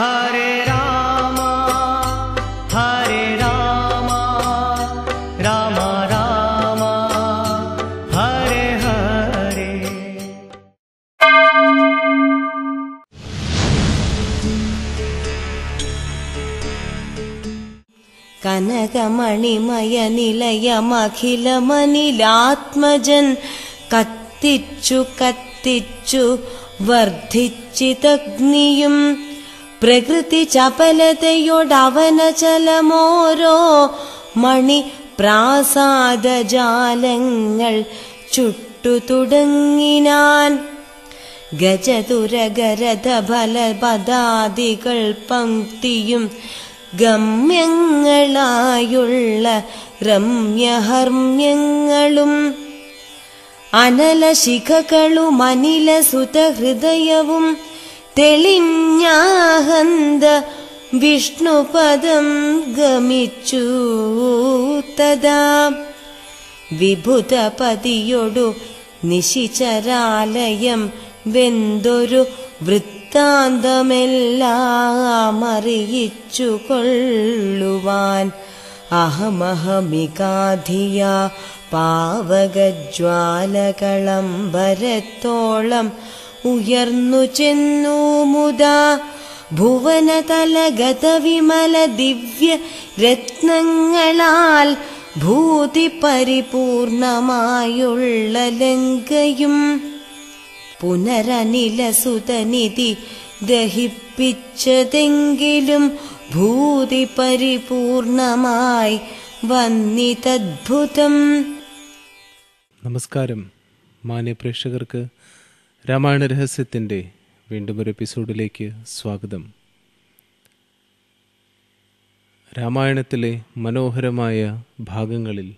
हरे राम हरे राम राम राम हरे हरे कनकमणिमयनिलयमखिलमनिलात्मजन् कु कतिचु वर्धिचितग्नम् പ്രകൃതി ചലമോരോ മണി പ്രാസാദജാലങ്ങൾ ചുട്ടു തുടങ്ങിനാൻ പദാദികൾ പങ്ക്തിയും ഗമ്യങ്ങളായുള്ള രമ്യഹർമ്യങ്ങളും അനലശിഖകളും അനിലസുതഹൃദയവും ഹൃദയവും തെളിഞ്ഞാഹന്ത വിഷ്ണുപദം ഗമിച്ചു തദാ വിഭുതപതിയൊടു നിശിചരാലയം വെന്തൊരു വൃത്താന്തമെല്ലാമറിയിച്ചു കൊള്ളുവാൻ അഹമഹമികാധിയ പാവകജ്വാലകളംബരത്തോളം ഉയർന്നു ചെന്നു ഭുവനതലഗത വിമല ദിവ്യ രത്നങ്ങളാൽ ഭൂതി പരിപൂർണമായുള്ള ലങ്കയും പുനരനിലസുതനിധി ദഹിപ്പിച്ചതെങ്കിലും ഭൂതി പരിപൂർണമായി വന്നിതദ്ഭുതം നമസ്കാരം മാന്യ പ്രേക്ഷകർക്ക് രാമായണ രഹസ്യത്തിൻ്റെ വീണ്ടും ഒരു എപ്പിസോഡിലേക്ക് സ്വാഗതം രാമായണത്തിലെ മനോഹരമായ ഭാഗങ്ങളിൽ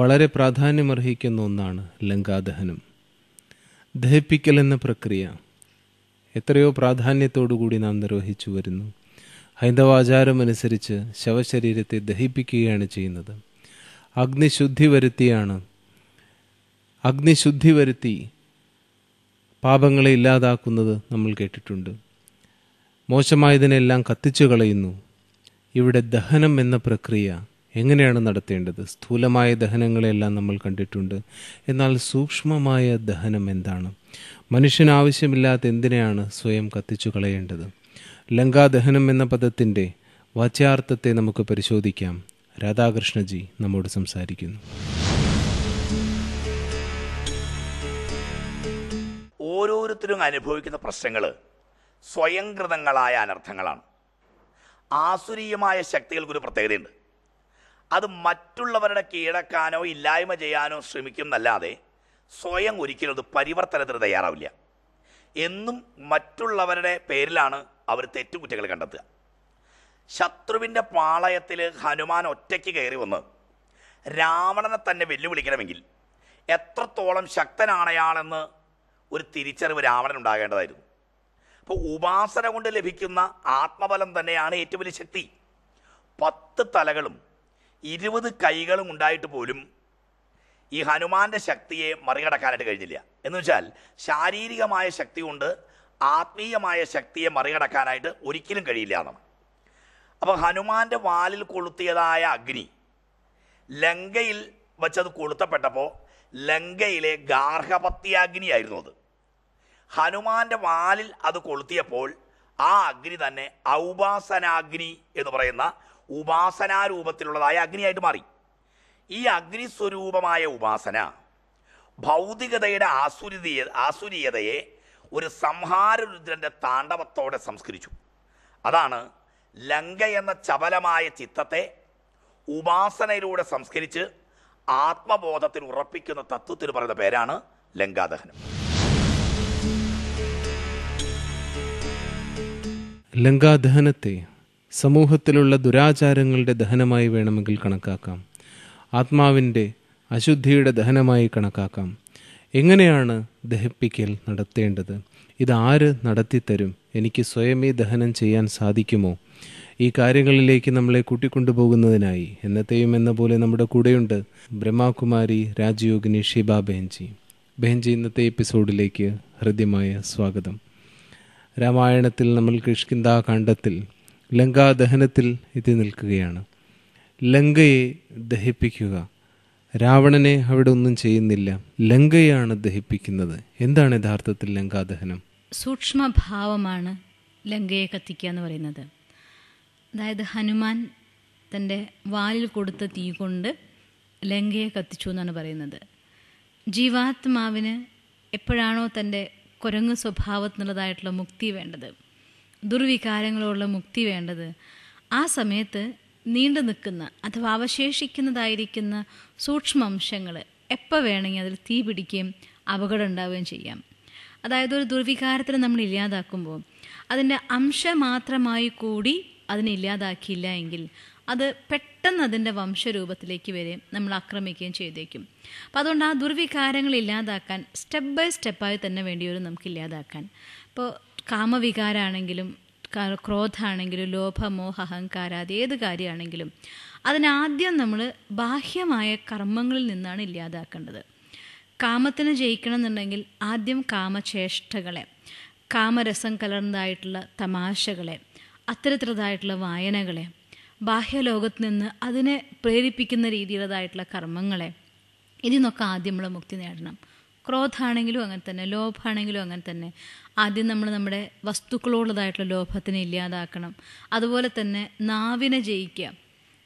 വളരെ പ്രാധാന്യമർഹിക്കുന്ന ഒന്നാണ് ലങ്കാദഹനം ദഹിപ്പിക്കൽ എന്ന പ്രക്രിയ എത്രയോ പ്രാധാന്യത്തോടുകൂടി നാം നിർവഹിച്ചു വരുന്നു ഹൈന്ദവാചാരമനുസരിച്ച് ശവശരീരത്തെ ദഹിപ്പിക്കുകയാണ് ചെയ്യുന്നത് അഗ്നിശുദ്ധി വരുത്തിയാണ് അഗ്നിശുദ്ധി വരുത്തി പാപങ്ങളെ ഇല്ലാതാക്കുന്നത് നമ്മൾ കേട്ടിട്ടുണ്ട് മോശമായതിനെല്ലാം കത്തിച്ചു കളയുന്നു ഇവിടെ ദഹനം എന്ന പ്രക്രിയ എങ്ങനെയാണ് നടത്തേണ്ടത് സ്ഥൂലമായ ദഹനങ്ങളെയെല്ലാം നമ്മൾ കണ്ടിട്ടുണ്ട് എന്നാൽ സൂക്ഷ്മമായ ദഹനം എന്താണ് മനുഷ്യന് ആവശ്യമില്ലാത്ത എന്തിനെയാണ് സ്വയം കത്തിച്ചു കളയേണ്ടത് ലങ്കാദഹനം എന്ന പദത്തിൻ്റെ വാച്യാർത്ഥത്തെ നമുക്ക് പരിശോധിക്കാം രാധാകൃഷ്ണജി നമ്മോട് സംസാരിക്കുന്നു ഓരോരുത്തരും അനുഭവിക്കുന്ന പ്രശ്നങ്ങൾ സ്വയംകൃതങ്ങളായ അനർത്ഥങ്ങളാണ് ആസുരീയമായ ഒരു പ്രത്യേകതയുണ്ട് അത് മറ്റുള്ളവരുടെ കീഴക്കാനോ ഇല്ലായ്മ ചെയ്യാനോ ശ്രമിക്കുന്നല്ലാതെ സ്വയം ഒരിക്കലും അത് പരിവർത്തനത്തിന് തയ്യാറാവില്ല എന്നും മറ്റുള്ളവരുടെ പേരിലാണ് അവർ തെറ്റുകുറ്റങ്ങൾ കണ്ടെത്തുക ശത്രുവിൻ്റെ പാളയത്തിൽ ഹനുമാൻ ഒറ്റയ്ക്ക് കയറി വന്ന് രാവണനെ തന്നെ വെല്ലുവിളിക്കണമെങ്കിൽ എത്രത്തോളം ശക്തനാണയാളെന്ന് ഒരു തിരിച്ചറിവ് രാവണൻ ഉണ്ടാകേണ്ടതായിരുന്നു അപ്പോൾ ഉപാസന കൊണ്ട് ലഭിക്കുന്ന ആത്മബലം തന്നെയാണ് ഏറ്റവും വലിയ ശക്തി പത്ത് തലകളും ഇരുപത് കൈകളും ഉണ്ടായിട്ട് പോലും ഈ ഹനുമാന്റെ ശക്തിയെ മറികടക്കാനായിട്ട് കഴിഞ്ഞില്ല എന്ന് വെച്ചാൽ ശാരീരികമായ ശക്തി കൊണ്ട് ആത്മീയമായ ശക്തിയെ മറികടക്കാനായിട്ട് ഒരിക്കലും കഴിയില്ല എന്നാണ് അപ്പോൾ ഹനുമാന്റെ വാലിൽ കൊളുത്തിയതായ അഗ്നി ലങ്കയിൽ വെച്ചത് കൊളുത്തപ്പെട്ടപ്പോൾ ലങ്കയിലെ ഗാർഹപത്യാഗ്നിയായിരുന്നു അത് ഹനുമാന്റെ വാലിൽ അത് കൊളുത്തിയപ്പോൾ ആ അഗ്നി തന്നെ ഔപാസനാഗ്നി എന്ന് പറയുന്ന ഉപാസനാരൂപത്തിലുള്ളതായ അഗ്നിയായിട്ട് മാറി ഈ അഗ്നി സ്വരൂപമായ ഉപാസന ഭൗതികതയുടെ ആസുരീയ ആസുരീയതയെ ഒരു സംഹാരരുദ്രൻ്റെ താണ്ഡവത്തോടെ സംസ്കരിച്ചു അതാണ് ലങ്ക എന്ന ചപലമായ ചിത്തത്തെ ഉപാസനയിലൂടെ സംസ്കരിച്ച് ആത്മബോധത്തിൽ ഉറപ്പിക്കുന്ന തത്വത്തിന് പറയുന്ന പേരാണ് ലങ്കാദഹനം ലങ്കാദഹനത്തെ സമൂഹത്തിലുള്ള ദുരാചാരങ്ങളുടെ ദഹനമായി വേണമെങ്കിൽ കണക്കാക്കാം ആത്മാവിൻ്റെ അശുദ്ധിയുടെ ദഹനമായി കണക്കാക്കാം എങ്ങനെയാണ് ദഹിപ്പിക്കൽ നടത്തേണ്ടത് ഇതാര് നടത്തിത്തരും എനിക്ക് സ്വയമേ ദഹനം ചെയ്യാൻ സാധിക്കുമോ ഈ കാര്യങ്ങളിലേക്ക് നമ്മളെ കൂട്ടിക്കൊണ്ടുപോകുന്നതിനായി എന്നത്തെയും എന്ന പോലെ നമ്മുടെ കൂടെയുണ്ട് ബ്രഹ്മാകുമാരി രാജയോഗിനി ഷിബ ബെഹൻജി ബെഹൻജി ഇന്നത്തെ എപ്പിസോഡിലേക്ക് ഹൃദ്യമായ സ്വാഗതം രാമായണത്തിൽ നമ്മൾ ലങ്കാ ലങ്കാദഹനത്തിൽ എത്തി നിൽക്കുകയാണ് ലങ്കയെ ദഹിപ്പിക്കുക രാവണനെ അവിടെ ഒന്നും ചെയ്യുന്നില്ല ലങ്കയാണ് ദഹിപ്പിക്കുന്നത് എന്താണ് യഥാർത്ഥത്തിൽ ലങ്കാദഹനം സൂക്ഷ്മഭാവമാണ് ലങ്കയെ കത്തിക്കുക എന്ന് പറയുന്നത് അതായത് ഹനുമാൻ തൻ്റെ വാലിൽ കൊടുത്ത തീ കൊണ്ട് ലങ്കയെ കത്തിച്ചു എന്നാണ് പറയുന്നത് ജീവാത്മാവിന് എപ്പോഴാണോ തൻ്റെ കുരങ്ങ് സ്വഭാവത്തിനുള്ളതായിട്ടുള്ള മുക്തി വേണ്ടത് ദുർവികാരങ്ങളോടുള്ള മുക്തി വേണ്ടത് ആ സമയത്ത് നീണ്ടു നിൽക്കുന്ന അഥവാ അവശേഷിക്കുന്നതായിരിക്കുന്ന അംശങ്ങൾ എപ്പോൾ വേണമെങ്കിൽ അതിൽ തീ പിടിക്കുകയും അപകടം ഉണ്ടാവുകയും ചെയ്യാം അതായത് ഒരു ദുർവികാരത്തിന് നമ്മൾ ഇല്ലാതാക്കുമ്പോൾ അതിൻ്റെ അംശം മാത്രമായി കൂടി അതിനെ ഇല്ലാതാക്കിയില്ല എങ്കിൽ അത് പെട്ടെന്ന് അതിൻ്റെ വംശരൂപത്തിലേക്ക് വരെ നമ്മൾ ആക്രമിക്കുകയും ചെയ്തേക്കും അപ്പോൾ അതുകൊണ്ട് ആ ദുർവികാരങ്ങൾ ഇല്ലാതാക്കാൻ സ്റ്റെപ്പ് ബൈ സ്റ്റെപ്പായി തന്നെ വേണ്ടി വരും നമുക്ക് ഇല്ലാതാക്കാൻ ഇപ്പോൾ കാമവികാരാണെങ്കിലും ക്രോധാണെങ്കിലും ലോഭമോഹ അത് ഏത് കാര്യമാണെങ്കിലും അതിനാദ്യം നമ്മൾ ബാഹ്യമായ കർമ്മങ്ങളിൽ നിന്നാണ് ഇല്ലാതാക്കേണ്ടത് കാമത്തിന് എന്നുണ്ടെങ്കിൽ ആദ്യം കാമചേഷ്ടകളെ കാമരസം കലർന്നതായിട്ടുള്ള തമാശകളെ അത്തരത്തിലതായിട്ടുള്ള വായനകളെ ബാഹ്യലോകത്ത് നിന്ന് അതിനെ പ്രേരിപ്പിക്കുന്ന രീതിയിലതായിട്ടുള്ള കർമ്മങ്ങളെ ഇതിൽ നിന്നൊക്കെ ആദ്യം നമ്മൾ മുക്തി നേടണം ക്രോധാണെങ്കിലും അങ്ങനെ തന്നെ ലോഭമാണെങ്കിലും അങ്ങനെ തന്നെ ആദ്യം നമ്മൾ നമ്മുടെ വസ്തുക്കളോടുള്ളതായിട്ടുള്ള ലോഭത്തിനെ ഇല്ലാതാക്കണം അതുപോലെ തന്നെ നാവിനെ ജയിക്കുക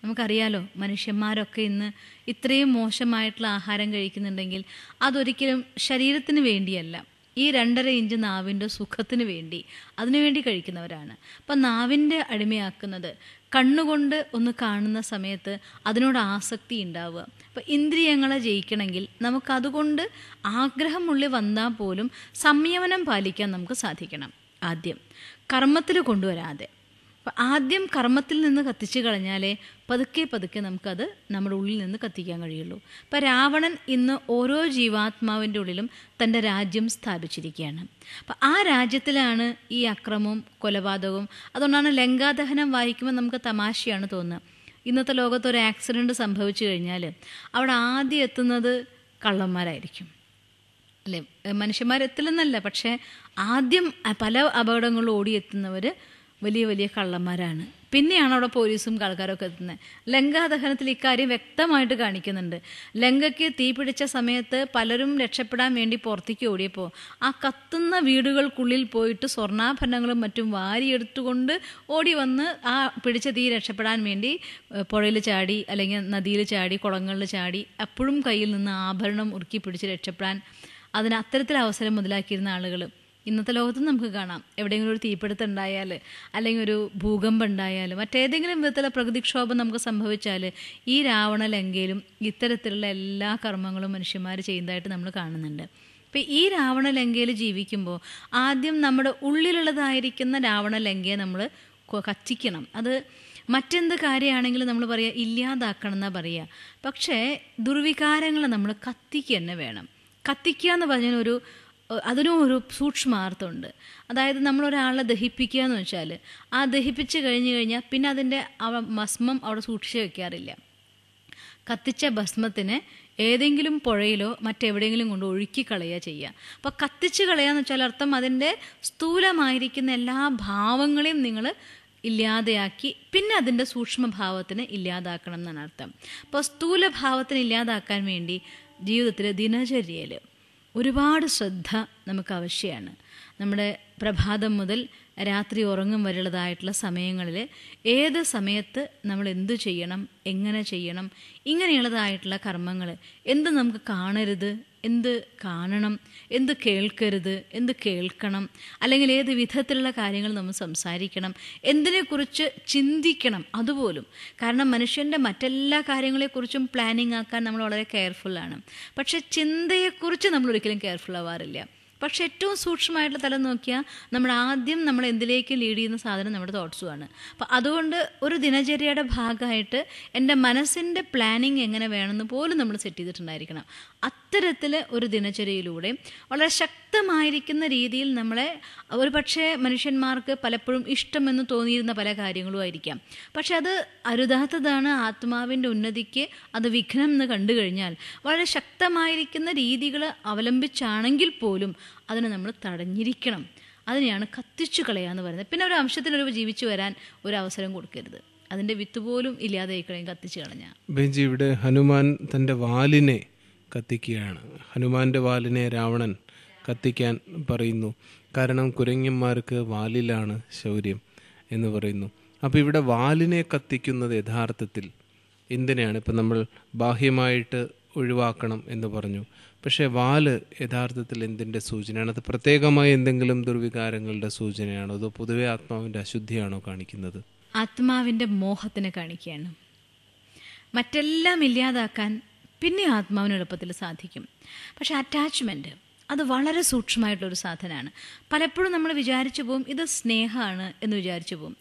നമുക്കറിയാലോ മനുഷ്യന്മാരൊക്കെ ഇന്ന് ഇത്രയും മോശമായിട്ടുള്ള ആഹാരം കഴിക്കുന്നുണ്ടെങ്കിൽ അതൊരിക്കലും ശരീരത്തിന് വേണ്ടിയല്ല ഈ രണ്ടര ഇഞ്ച് നാവിൻ്റെ സുഖത്തിന് വേണ്ടി അതിനുവേണ്ടി കഴിക്കുന്നവരാണ് അപ്പം നാവിൻ്റെ അടിമയാക്കുന്നത് കണ്ണുകൊണ്ട് ഒന്ന് കാണുന്ന സമയത്ത് അതിനോട് ആസക്തി ഉണ്ടാവുക അപ്പം ഇന്ദ്രിയങ്ങളെ ജയിക്കണമെങ്കിൽ നമുക്കതുകൊണ്ട് ആഗ്രഹമുള്ളിൽ വന്നാൽ പോലും സംയമനം പാലിക്കാൻ നമുക്ക് സാധിക്കണം ആദ്യം കർമ്മത്തിൽ കൊണ്ടുവരാതെ അപ്പം ആദ്യം കർമ്മത്തിൽ നിന്ന് കത്തിച്ചു കളഞ്ഞാലേ പതുക്കെ പതുക്കെ നമുക്കത് നമ്മുടെ ഉള്ളിൽ നിന്ന് കത്തിക്കാൻ കഴിയുള്ളൂ അപ്പം രാവണൻ ഇന്ന് ഓരോ ജീവാത്മാവിൻ്റെ ഉള്ളിലും തൻ്റെ രാജ്യം സ്ഥാപിച്ചിരിക്കുകയാണ് അപ്പം ആ രാജ്യത്തിലാണ് ഈ അക്രമവും കൊലപാതകവും അതുകൊണ്ടാണ് ലങ്കാദഹനം വായിക്കുമ്പോൾ നമുക്ക് തമാശയാണ് തോന്നുന്നത് ഇന്നത്തെ ലോകത്ത് ഒരു ആക്സിഡൻറ്റ് സംഭവിച്ചു കഴിഞ്ഞാൽ അവിടെ ആദ്യം എത്തുന്നത് കള്ളന്മാരായിരിക്കും അല്ലേ മനുഷ്യന്മാരെത്തില്ലെന്നല്ല പക്ഷേ ആദ്യം പല അപകടങ്ങളും ഓടിയെത്തുന്നവർ വലിയ വലിയ കള്ളന്മാരാണ് പിന്നെയാണ് അവിടെ പോലീസും ആൾക്കാരൊക്കെ എത്തുന്നത് ലങ്ക ദഹനത്തിൽ ഇക്കാര്യം വ്യക്തമായിട്ട് കാണിക്കുന്നുണ്ട് ലങ്കയ്ക്ക് പിടിച്ച സമയത്ത് പലരും രക്ഷപ്പെടാൻ വേണ്ടി പുറത്തേക്ക് ഓടിയപ്പോൾ ആ കത്തുന്ന വീടുകൾക്കുള്ളിൽ പോയിട്ട് സ്വർണ്ണാഭരണങ്ങളും മറ്റും വാരിയെടുത്തുകൊണ്ട് ഓടി വന്ന് ആ പിടിച്ച തീ രക്ഷപ്പെടാൻ വേണ്ടി പുഴയിൽ ചാടി അല്ലെങ്കിൽ നദിയിൽ ചാടി കുളങ്ങളിൽ ചാടി അപ്പോഴും കയ്യിൽ നിന്ന് ആഭരണം ഉറുക്കി പിടിച്ച് രക്ഷപ്പെടാൻ അതിന് അത്തരത്തിൽ അവസരം മുതലാക്കിയിരുന്ന ആളുകളും ഇന്നത്തെ ലോകത്ത് നമുക്ക് കാണാം എവിടെയെങ്കിലും ഒരു തീപിടുത്തം ഉണ്ടായാൽ അല്ലെങ്കിൽ ഒരു ഭൂകമ്പം ഉണ്ടായാൽ മറ്റേതെങ്കിലും വിധത്തിലുള്ള പ്രകൃതിക്ഷോഭം നമുക്ക് സംഭവിച്ചാൽ ഈ രാവണ ലങ്കയിലും ഇത്തരത്തിലുള്ള എല്ലാ കർമ്മങ്ങളും മനുഷ്യന്മാർ ചെയ്യുന്നതായിട്ട് നമ്മൾ കാണുന്നുണ്ട് ഇപ്പം ഈ രാവണ ലങ്കയിൽ ജീവിക്കുമ്പോൾ ആദ്യം നമ്മുടെ ഉള്ളിലുള്ളതായിരിക്കുന്ന രാവണ ലങ്കയെ നമ്മൾ കത്തിക്കണം അത് മറ്റെന്ത് കാര്യമാണെങ്കിലും നമ്മൾ പറയുക ഇല്ലാതാക്കണം എന്നാ പറയുക പക്ഷേ ദുർവികാരങ്ങളെ നമ്മൾ കത്തിക്കുക തന്നെ വേണം കത്തിക്കുക എന്ന് പറഞ്ഞാൽ ഒരു അതിനും ഒരു സൂക്ഷ്മാർത്ഥമുണ്ട് അതായത് നമ്മൾ ഒരാളെ ദഹിപ്പിക്കുക എന്ന് വെച്ചാൽ ആ ദഹിപ്പിച്ച് കഴിഞ്ഞ് കഴിഞ്ഞാൽ പിന്നെ അതിൻ്റെ അവ ഭസ്മം അവിടെ സൂക്ഷിച്ച് വെക്കാറില്ല കത്തിച്ച ഭസ്മത്തിന് ഏതെങ്കിലും പുഴയിലോ മറ്റെവിടെയെങ്കിലും കൊണ്ട് ഒഴുക്കി കളയുക ചെയ്യുക അപ്പോൾ കത്തിച്ച് കളയുക എന്ന് വെച്ചാൽ അർത്ഥം അതിൻ്റെ സ്ഥൂലമായിരിക്കുന്ന എല്ലാ ഭാവങ്ങളെയും നിങ്ങൾ ഇല്ലാതെയാക്കി പിന്നെ അതിൻ്റെ സൂക്ഷ്മഭാവത്തിന് ഇല്ലാതാക്കണം എന്നാണ് അർത്ഥം അപ്പോൾ സ്ഥൂലഭാവത്തിന് ഇല്ലാതാക്കാൻ വേണ്ടി ജീവിതത്തിലെ ദിനചര്യയിൽ ഒരുപാട് ശ്രദ്ധ നമുക്ക് ആവശ്യമാണ് നമ്മുടെ പ്രഭാതം മുതൽ രാത്രി ഉറങ്ങും വരേണ്ടതായിട്ടുള്ള സമയങ്ങളിൽ ഏത് സമയത്ത് നമ്മൾ എന്തു ചെയ്യണം എങ്ങനെ ചെയ്യണം ഇങ്ങനെയുള്ളതായിട്ടുള്ള കർമ്മങ്ങൾ എന്ത് നമുക്ക് കാണരുത് എന്ത് കാണണം എന്ത് കേൾക്കരുത് എന്ത് കേൾക്കണം അല്ലെങ്കിൽ ഏത് വിധത്തിലുള്ള കാര്യങ്ങൾ നമ്മൾ സംസാരിക്കണം എന്തിനെക്കുറിച്ച് ചിന്തിക്കണം അതുപോലും കാരണം മനുഷ്യൻ്റെ മറ്റെല്ലാ കാര്യങ്ങളെക്കുറിച്ചും പ്ലാനിങ് ആക്കാൻ നമ്മൾ വളരെ കെയർഫുള്ളാണ് പക്ഷേ ചിന്തയെക്കുറിച്ച് നമ്മൾ ഒരിക്കലും കെയർഫുൾ ആവാറില്ല പക്ഷെ ഏറ്റവും സൂക്ഷ്മമായിട്ടുള്ള തലം നോക്കിയാൽ നമ്മൾ ആദ്യം നമ്മൾ എന്തിലേക്ക് ലീഡ് ചെയ്യുന്ന സാധനം നമ്മുടെ തോട്ട്സുമാണ് അപ്പം അതുകൊണ്ട് ഒരു ദിനചര്യയുടെ ഭാഗമായിട്ട് എൻ്റെ മനസ്സിൻ്റെ പ്ലാനിങ് എങ്ങനെ വേണമെന്ന് പോലും നമ്മൾ സെറ്റ് ചെയ്തിട്ടുണ്ടായിരിക്കണം അത്തരത്തിൽ ഒരു ദിനചര്യയിലൂടെ വളരെ ശക്തമായിരിക്കുന്ന രീതിയിൽ നമ്മളെ ഒരു പക്ഷേ മനുഷ്യന്മാർക്ക് പലപ്പോഴും ഇഷ്ടമെന്ന് തോന്നിയിരുന്ന പല കാര്യങ്ങളും ആയിരിക്കാം പക്ഷെ അത് അരുതാത്തതാണ് ആത്മാവിൻ്റെ ഉന്നതിക്ക് അത് വിഘ്നം എന്ന് കണ്ടു കഴിഞ്ഞാൽ വളരെ ശക്തമായിരിക്കുന്ന രീതികൾ അവലംബിച്ചാണെങ്കിൽ പോലും അതിനെ നമ്മൾ തടഞ്ഞിരിക്കണം അതിനെയാണ് കത്തിച്ചു കളയുക എന്ന് പറയുന്നത് പിന്നെ ഒരു അംശത്തിനൊരു ജീവിച്ചു വരാൻ ഒരു അവസരം കൊടുക്കരുത് അതിന്റെ വിത്ത് പോലും ഇല്ലാതെ കത്തിച്ചു കളഞ്ഞ ബെഞ്ചി ഇവിടെ ഹനുമാൻ തന്റെ വാലിനെ കത്തിക്കുകയാണ് ഹനുമാന്റെ വാലിനെ രാവണൻ കത്തിക്കാൻ പറയുന്നു കാരണം കുരങ്ങന്മാർക്ക് വാലിലാണ് ശൗര്യം എന്ന് പറയുന്നു അപ്പോൾ ഇവിടെ വാലിനെ കത്തിക്കുന്നത് യഥാർത്ഥത്തിൽ എന്തിനാണ് ഇപ്പം നമ്മൾ ബാഹ്യമായിട്ട് ഒഴിവാക്കണം എന്ന് പറഞ്ഞു പക്ഷേ വാല് യഥാർത്ഥത്തിൽ എന്തിൻ്റെ സൂചനയാണ് അത് പ്രത്യേകമായ എന്തെങ്കിലും ദുർവികാരങ്ങളുടെ സൂചനയാണോ അതോ പൊതുവെ ആത്മാവിൻ്റെ അശുദ്ധിയാണോ കാണിക്കുന്നത് ആത്മാവിൻ്റെ മോഹത്തിന് കാണിക്കുകയാണ് മറ്റെല്ലാം ഇല്ലാതാക്കാൻ പിന്നെ ആത്മാവിന് എളുപ്പത്തിൽ സാധിക്കും പക്ഷേ അറ്റാച്ച്മെൻറ്റ് അത് വളരെ സൂക്ഷ്മമായിട്ടുള്ളൊരു സാധനമാണ് പലപ്പോഴും നമ്മൾ വിചാരിച്ചു പോകും ഇത് സ്നേഹമാണ് എന്ന് വിചാരിച്ചു പോകും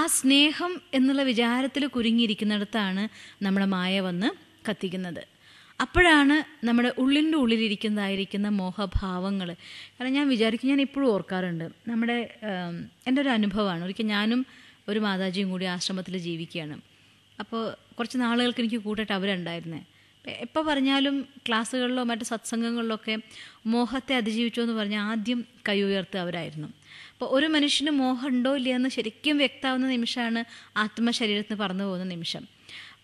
ആ സ്നേഹം എന്നുള്ള വിചാരത്തിൽ കുരുങ്ങിയിരിക്കുന്നിടത്താണ് നമ്മളെ മായ വന്ന് കത്തിക്കുന്നത് അപ്പോഴാണ് നമ്മുടെ ഉള്ളിൻ്റെ ഉള്ളിലിരിക്കുന്നതായിരിക്കുന്ന മോഹഭാവങ്ങൾ കാരണം ഞാൻ വിചാരിക്കും ഞാൻ ഇപ്പോഴും ഓർക്കാറുണ്ട് നമ്മുടെ എൻ്റെ ഒരു അനുഭവമാണ് ഒരിക്കൽ ഞാനും ഒരു മാതാജിയും കൂടി ആശ്രമത്തിൽ ജീവിക്കുകയാണ് അപ്പോൾ കുറച്ച് നാളുകൾക്ക് എനിക്ക് കൂട്ടായിട്ട് അവരുണ്ടായിരുന്നേ എപ്പോൾ പറഞ്ഞാലും ക്ലാസ്സുകളിലോ മറ്റ് സത്സംഗങ്ങളിലൊക്കെ മോഹത്തെ അതിജീവിച്ചു എന്ന് പറഞ്ഞാൽ ആദ്യം കൈ ഉയർത്തുക അവരായിരുന്നു അപ്പോൾ ഒരു മനുഷ്യന് മോഹം ഉണ്ടോ ഇല്ലയെന്ന് ശരിക്കും വ്യക്തമാവുന്ന നിമിഷമാണ് ആത്മശരീരത്തിന് പറന്നു പോകുന്ന നിമിഷം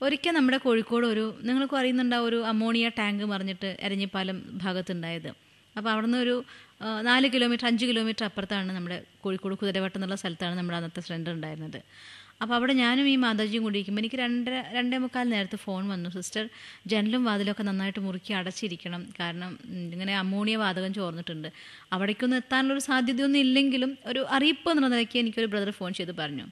ഒരിക്കൽ നമ്മുടെ കോഴിക്കോട് ഒരു നിങ്ങൾക്ക് അറിയുന്നുണ്ടാവും ഒരു അമോണിയ ടാങ്ക് മറിഞ്ഞിട്ട് എരഞ്ഞിപ്പാലം ഭാഗത്തുണ്ടായത് അപ്പോൾ അവിടുന്ന് ഒരു നാല് കിലോമീറ്റർ അഞ്ച് കിലോമീറ്റർ അപ്പുറത്താണ് നമ്മുടെ കോഴിക്കോട് കുതിരവട്ടം എന്നുള്ള സ്ഥലത്താണ് നമ്മുടെ അന്നത്തെ സിലിണ്ടർ ഉണ്ടായിരുന്നത് അപ്പോൾ അവിടെ ഞാനും ഈ മാതാജിയും കൂടി ഇരിക്കുമ്പോൾ എനിക്ക് രണ്ടര രണ്ടേ മുക്കാൽ നേരത്തെ ഫോൺ വന്നു സിസ്റ്റർ ജനലും വാതിലൊക്കെ നന്നായിട്ട് മുറുക്കി അടച്ചിരിക്കണം കാരണം ഇങ്ങനെ അമോണിയ വാതകം ചോർന്നിട്ടുണ്ട് അവിടേക്കൊന്നും എത്താനുള്ളൊരു സാധ്യതയൊന്നും ഇല്ലെങ്കിലും ഒരു അറിയിപ്പ് എന്നുള്ള നിലയ്ക്ക് എനിക്കൊരു ബ്രദർ ഫോൺ ചെയ്ത് പറഞ്ഞു